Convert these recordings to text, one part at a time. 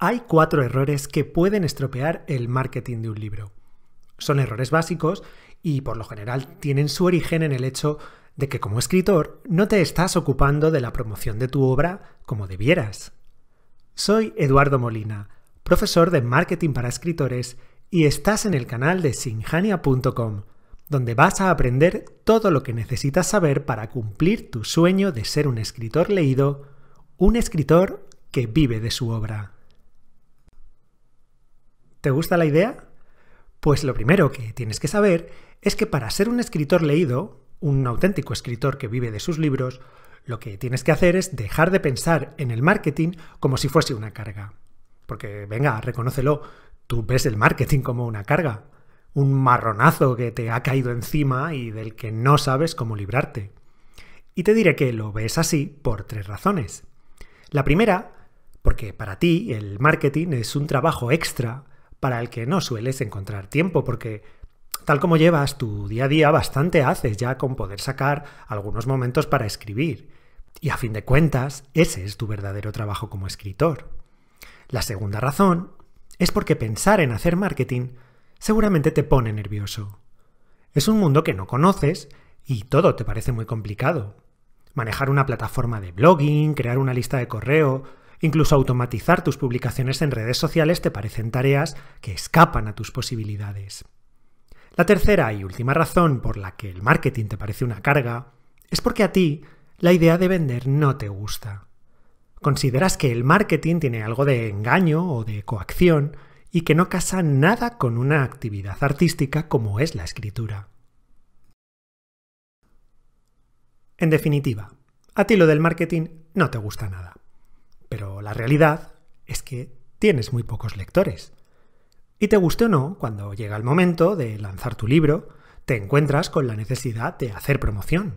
Hay cuatro errores que pueden estropear el marketing de un libro. Son errores básicos y por lo general tienen su origen en el hecho de que como escritor no te estás ocupando de la promoción de tu obra como debieras. Soy Eduardo Molina, profesor de marketing para escritores y estás en el canal de sinjania.com, donde vas a aprender todo lo que necesitas saber para cumplir tu sueño de ser un escritor leído, un escritor que vive de su obra. ¿Te gusta la idea? Pues lo primero que tienes que saber es que para ser un escritor leído, un auténtico escritor que vive de sus libros, lo que tienes que hacer es dejar de pensar en el marketing como si fuese una carga. Porque, venga, reconócelo, tú ves el marketing como una carga, un marronazo que te ha caído encima y del que no sabes cómo librarte. Y te diré que lo ves así por tres razones. La primera, porque para ti el marketing es un trabajo extra para el que no sueles encontrar tiempo, porque tal como llevas tu día a día, bastante haces ya con poder sacar algunos momentos para escribir. Y a fin de cuentas, ese es tu verdadero trabajo como escritor. La segunda razón es porque pensar en hacer marketing seguramente te pone nervioso. Es un mundo que no conoces y todo te parece muy complicado. Manejar una plataforma de blogging, crear una lista de correo, Incluso automatizar tus publicaciones en redes sociales te parecen tareas que escapan a tus posibilidades. La tercera y última razón por la que el marketing te parece una carga es porque a ti la idea de vender no te gusta. Consideras que el marketing tiene algo de engaño o de coacción y que no casa nada con una actividad artística como es la escritura. En definitiva, a ti lo del marketing no te gusta nada. Pero la realidad es que tienes muy pocos lectores. Y te guste o no, cuando llega el momento de lanzar tu libro, te encuentras con la necesidad de hacer promoción.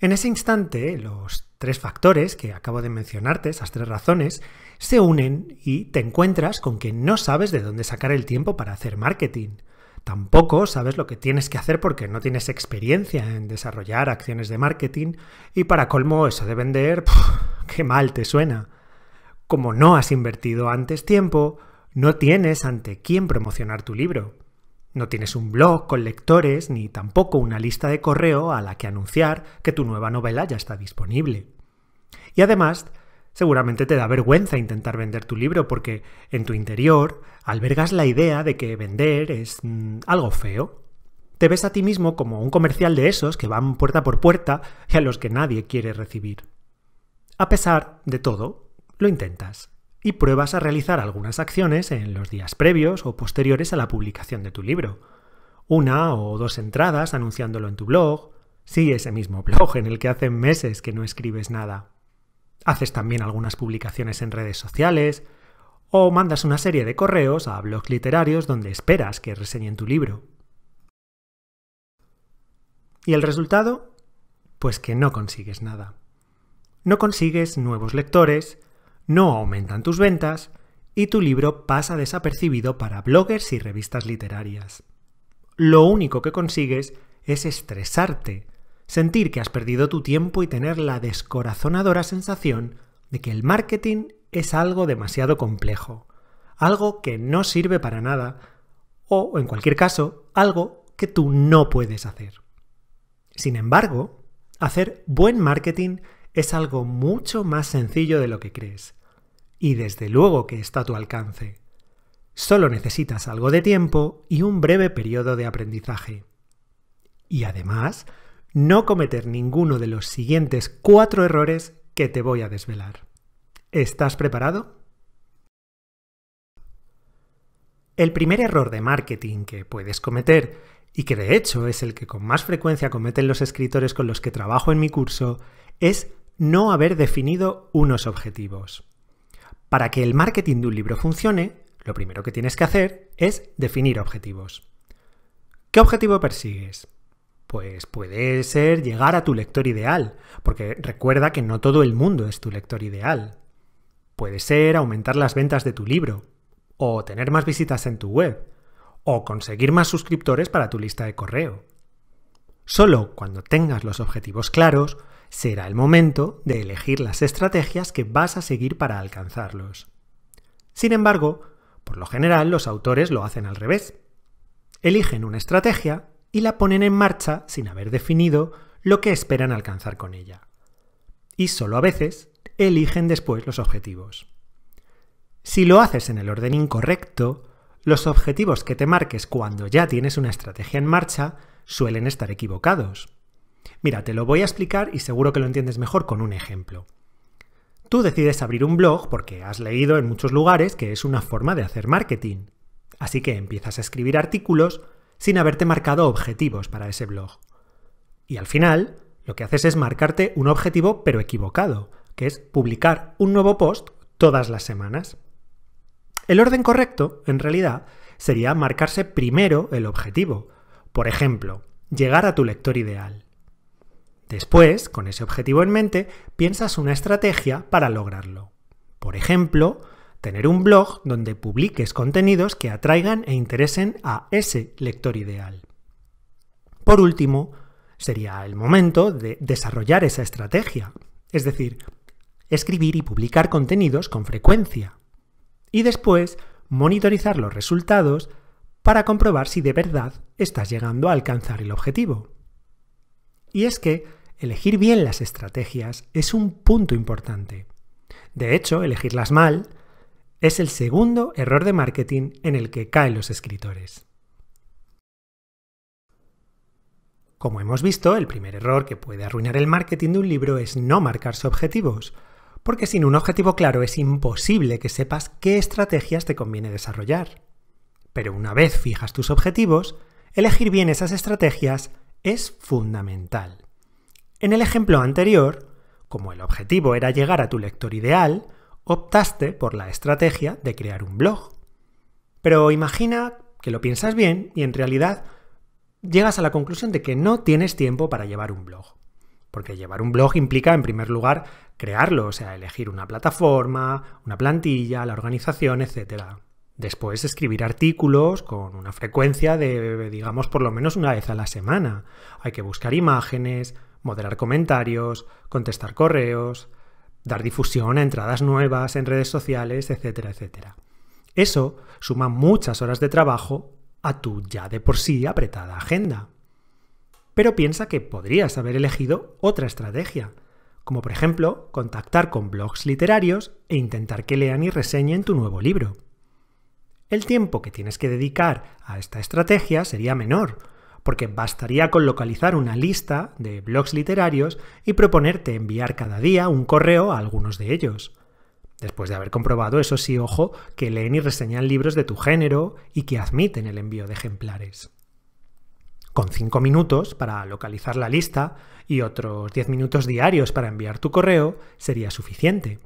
En ese instante, los tres factores que acabo de mencionarte, esas tres razones, se unen y te encuentras con que no sabes de dónde sacar el tiempo para hacer marketing. Tampoco sabes lo que tienes que hacer porque no tienes experiencia en desarrollar acciones de marketing y para colmo eso de vender, qué mal te suena. Como no has invertido antes tiempo, no tienes ante quién promocionar tu libro. No tienes un blog con lectores ni tampoco una lista de correo a la que anunciar que tu nueva novela ya está disponible. Y además, Seguramente te da vergüenza intentar vender tu libro porque en tu interior albergas la idea de que vender es mm, algo feo. Te ves a ti mismo como un comercial de esos que van puerta por puerta y a los que nadie quiere recibir. A pesar de todo, lo intentas y pruebas a realizar algunas acciones en los días previos o posteriores a la publicación de tu libro. Una o dos entradas anunciándolo en tu blog, sí ese mismo blog en el que hace meses que no escribes nada. Haces también algunas publicaciones en redes sociales o mandas una serie de correos a blogs literarios donde esperas que reseñen tu libro. ¿Y el resultado? Pues que no consigues nada. No consigues nuevos lectores, no aumentan tus ventas y tu libro pasa desapercibido para bloggers y revistas literarias. Lo único que consigues es estresarte sentir que has perdido tu tiempo y tener la descorazonadora sensación de que el marketing es algo demasiado complejo, algo que no sirve para nada o, en cualquier caso, algo que tú no puedes hacer. Sin embargo, hacer buen marketing es algo mucho más sencillo de lo que crees y desde luego que está a tu alcance. Solo necesitas algo de tiempo y un breve periodo de aprendizaje. Y además, no cometer ninguno de los siguientes cuatro errores que te voy a desvelar. ¿Estás preparado? El primer error de marketing que puedes cometer, y que de hecho es el que con más frecuencia cometen los escritores con los que trabajo en mi curso, es no haber definido unos objetivos. Para que el marketing de un libro funcione, lo primero que tienes que hacer es definir objetivos. ¿Qué objetivo persigues? Pues puede ser llegar a tu lector ideal, porque recuerda que no todo el mundo es tu lector ideal. Puede ser aumentar las ventas de tu libro, o tener más visitas en tu web, o conseguir más suscriptores para tu lista de correo. Solo cuando tengas los objetivos claros, será el momento de elegir las estrategias que vas a seguir para alcanzarlos. Sin embargo, por lo general los autores lo hacen al revés. Eligen una estrategia y la ponen en marcha sin haber definido lo que esperan alcanzar con ella. Y solo a veces eligen después los objetivos. Si lo haces en el orden incorrecto, los objetivos que te marques cuando ya tienes una estrategia en marcha suelen estar equivocados. Mira, te lo voy a explicar y seguro que lo entiendes mejor con un ejemplo. Tú decides abrir un blog porque has leído en muchos lugares que es una forma de hacer marketing. Así que empiezas a escribir artículos sin haberte marcado objetivos para ese blog. Y al final, lo que haces es marcarte un objetivo pero equivocado, que es publicar un nuevo post todas las semanas. El orden correcto, en realidad, sería marcarse primero el objetivo. Por ejemplo, llegar a tu lector ideal. Después, con ese objetivo en mente, piensas una estrategia para lograrlo. Por ejemplo, tener un blog donde publiques contenidos que atraigan e interesen a ese lector ideal. Por último, sería el momento de desarrollar esa estrategia, es decir, escribir y publicar contenidos con frecuencia. Y después, monitorizar los resultados para comprobar si de verdad estás llegando a alcanzar el objetivo. Y es que elegir bien las estrategias es un punto importante. De hecho, elegirlas mal es el segundo error de marketing en el que caen los escritores. Como hemos visto, el primer error que puede arruinar el marketing de un libro es no marcarse objetivos, porque sin un objetivo claro es imposible que sepas qué estrategias te conviene desarrollar. Pero una vez fijas tus objetivos, elegir bien esas estrategias es fundamental. En el ejemplo anterior, como el objetivo era llegar a tu lector ideal, optaste por la estrategia de crear un blog. Pero imagina que lo piensas bien y en realidad llegas a la conclusión de que no tienes tiempo para llevar un blog. Porque llevar un blog implica, en primer lugar, crearlo, o sea, elegir una plataforma, una plantilla, la organización, etc. Después escribir artículos con una frecuencia de, digamos, por lo menos una vez a la semana. Hay que buscar imágenes, moderar comentarios, contestar correos, dar difusión a entradas nuevas en redes sociales, etcétera, etcétera. Eso suma muchas horas de trabajo a tu ya de por sí apretada agenda. Pero piensa que podrías haber elegido otra estrategia, como por ejemplo contactar con blogs literarios e intentar que lean y reseñen tu nuevo libro. El tiempo que tienes que dedicar a esta estrategia sería menor, porque bastaría con localizar una lista de blogs literarios y proponerte enviar cada día un correo a algunos de ellos. Después de haber comprobado, eso sí, ojo, que leen y reseñan libros de tu género y que admiten el envío de ejemplares. Con 5 minutos para localizar la lista y otros 10 minutos diarios para enviar tu correo sería suficiente.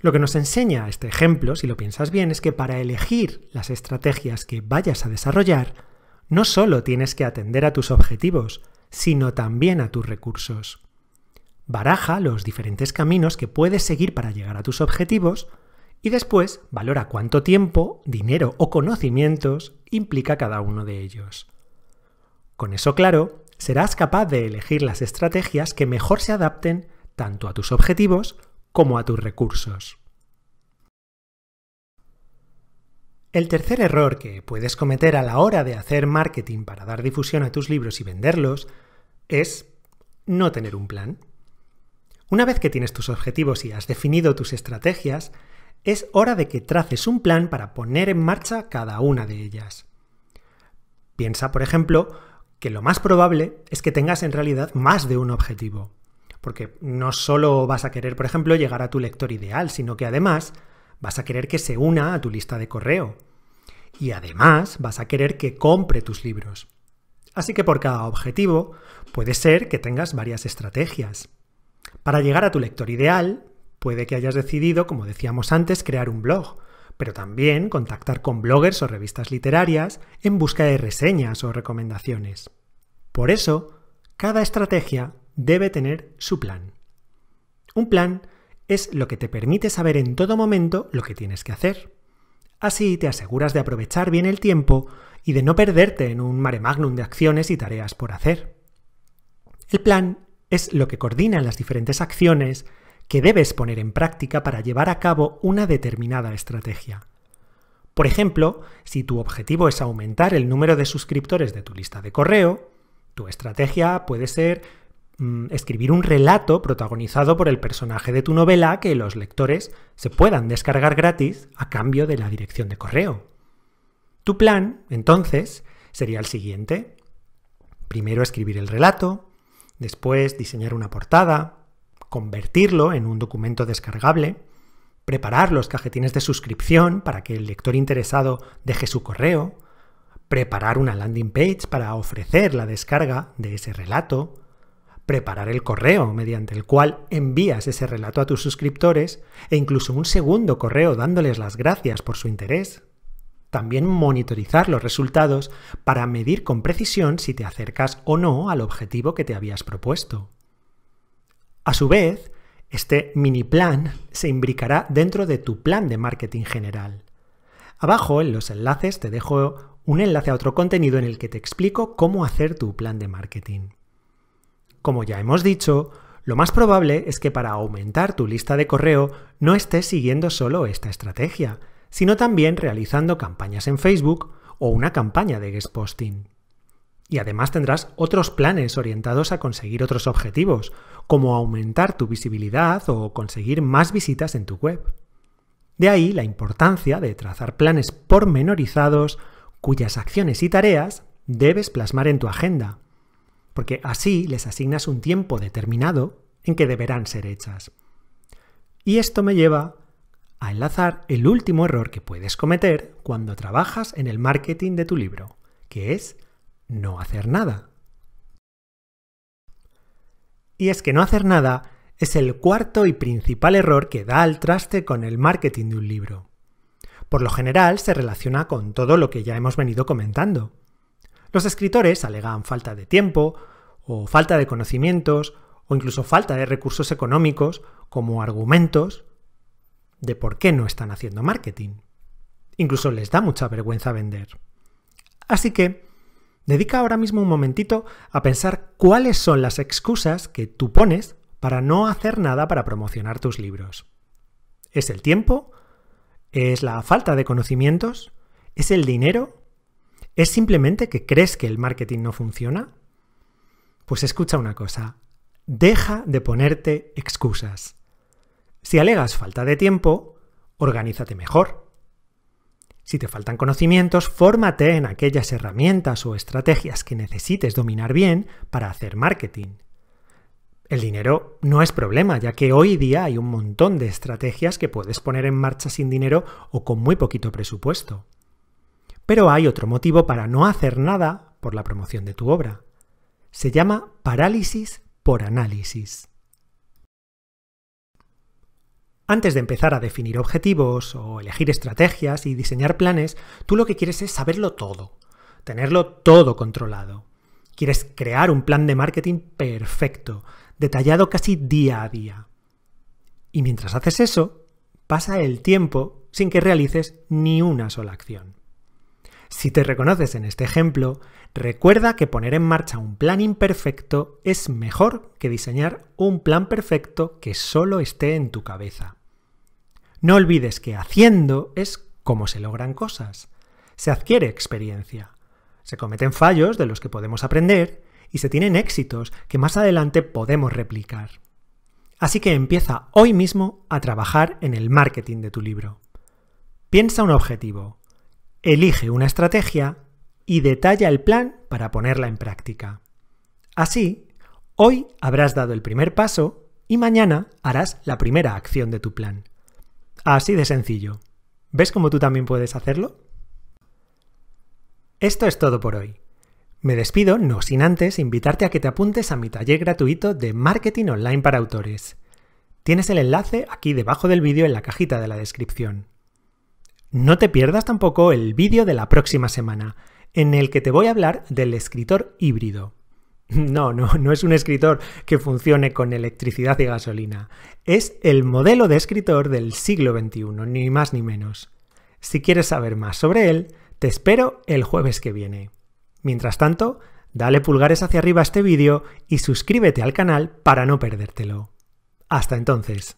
Lo que nos enseña este ejemplo, si lo piensas bien, es que para elegir las estrategias que vayas a desarrollar, no solo tienes que atender a tus objetivos, sino también a tus recursos. Baraja los diferentes caminos que puedes seguir para llegar a tus objetivos y después valora cuánto tiempo, dinero o conocimientos implica cada uno de ellos. Con eso claro, serás capaz de elegir las estrategias que mejor se adapten tanto a tus objetivos como a tus recursos. El tercer error que puedes cometer a la hora de hacer marketing para dar difusión a tus libros y venderlos es no tener un plan. Una vez que tienes tus objetivos y has definido tus estrategias, es hora de que traces un plan para poner en marcha cada una de ellas. Piensa, por ejemplo, que lo más probable es que tengas en realidad más de un objetivo. Porque no solo vas a querer, por ejemplo, llegar a tu lector ideal, sino que además vas a querer que se una a tu lista de correo. Y además vas a querer que compre tus libros. Así que por cada objetivo puede ser que tengas varias estrategias. Para llegar a tu lector ideal, puede que hayas decidido, como decíamos antes, crear un blog, pero también contactar con bloggers o revistas literarias en busca de reseñas o recomendaciones. Por eso, cada estrategia debe tener su plan. Un plan es lo que te permite saber en todo momento lo que tienes que hacer. Así te aseguras de aprovechar bien el tiempo y de no perderte en un mare magnum de acciones y tareas por hacer. El plan es lo que coordina las diferentes acciones que debes poner en práctica para llevar a cabo una determinada estrategia. Por ejemplo, si tu objetivo es aumentar el número de suscriptores de tu lista de correo, tu estrategia puede ser Mm, escribir un relato protagonizado por el personaje de tu novela que los lectores se puedan descargar gratis a cambio de la dirección de correo. Tu plan, entonces, sería el siguiente. Primero escribir el relato, después diseñar una portada, convertirlo en un documento descargable, preparar los cajetines de suscripción para que el lector interesado deje su correo, preparar una landing page para ofrecer la descarga de ese relato, preparar el correo mediante el cual envías ese relato a tus suscriptores e incluso un segundo correo dándoles las gracias por su interés. También monitorizar los resultados para medir con precisión si te acercas o no al objetivo que te habías propuesto. A su vez, este mini plan se imbricará dentro de tu plan de marketing general. Abajo en los enlaces te dejo un enlace a otro contenido en el que te explico cómo hacer tu plan de marketing. Como ya hemos dicho, lo más probable es que para aumentar tu lista de correo no estés siguiendo solo esta estrategia, sino también realizando campañas en Facebook o una campaña de guest posting. Y además tendrás otros planes orientados a conseguir otros objetivos, como aumentar tu visibilidad o conseguir más visitas en tu web. De ahí la importancia de trazar planes pormenorizados cuyas acciones y tareas debes plasmar en tu agenda porque así les asignas un tiempo determinado en que deberán ser hechas. Y esto me lleva a enlazar el último error que puedes cometer cuando trabajas en el marketing de tu libro, que es no hacer nada. Y es que no hacer nada es el cuarto y principal error que da al traste con el marketing de un libro. Por lo general se relaciona con todo lo que ya hemos venido comentando. Los escritores alegan falta de tiempo, o falta de conocimientos, o incluso falta de recursos económicos como argumentos de por qué no están haciendo marketing. Incluso les da mucha vergüenza vender. Así que, dedica ahora mismo un momentito a pensar cuáles son las excusas que tú pones para no hacer nada para promocionar tus libros. ¿Es el tiempo? ¿Es la falta de conocimientos? ¿Es el dinero? ¿Es simplemente que crees que el marketing no funciona? Pues escucha una cosa, deja de ponerte excusas. Si alegas falta de tiempo, organízate mejor. Si te faltan conocimientos, fórmate en aquellas herramientas o estrategias que necesites dominar bien para hacer marketing. El dinero no es problema, ya que hoy día hay un montón de estrategias que puedes poner en marcha sin dinero o con muy poquito presupuesto. Pero hay otro motivo para no hacer nada por la promoción de tu obra. Se llama parálisis por análisis. Antes de empezar a definir objetivos o elegir estrategias y diseñar planes, tú lo que quieres es saberlo todo, tenerlo todo controlado. Quieres crear un plan de marketing perfecto, detallado casi día a día. Y mientras haces eso, pasa el tiempo sin que realices ni una sola acción. Si te reconoces en este ejemplo, recuerda que poner en marcha un plan imperfecto es mejor que diseñar un plan perfecto que solo esté en tu cabeza. No olvides que haciendo es como se logran cosas. Se adquiere experiencia. Se cometen fallos de los que podemos aprender y se tienen éxitos que más adelante podemos replicar. Así que empieza hoy mismo a trabajar en el marketing de tu libro. Piensa un objetivo, Elige una estrategia y detalla el plan para ponerla en práctica. Así, hoy habrás dado el primer paso y mañana harás la primera acción de tu plan. Así de sencillo. ¿Ves cómo tú también puedes hacerlo? Esto es todo por hoy. Me despido, no sin antes invitarte a que te apuntes a mi taller gratuito de Marketing Online para Autores. Tienes el enlace aquí debajo del vídeo en la cajita de la descripción. No te pierdas tampoco el vídeo de la próxima semana, en el que te voy a hablar del escritor híbrido. No, no, no es un escritor que funcione con electricidad y gasolina. Es el modelo de escritor del siglo XXI, ni más ni menos. Si quieres saber más sobre él, te espero el jueves que viene. Mientras tanto, dale pulgares hacia arriba a este vídeo y suscríbete al canal para no perdértelo. Hasta entonces.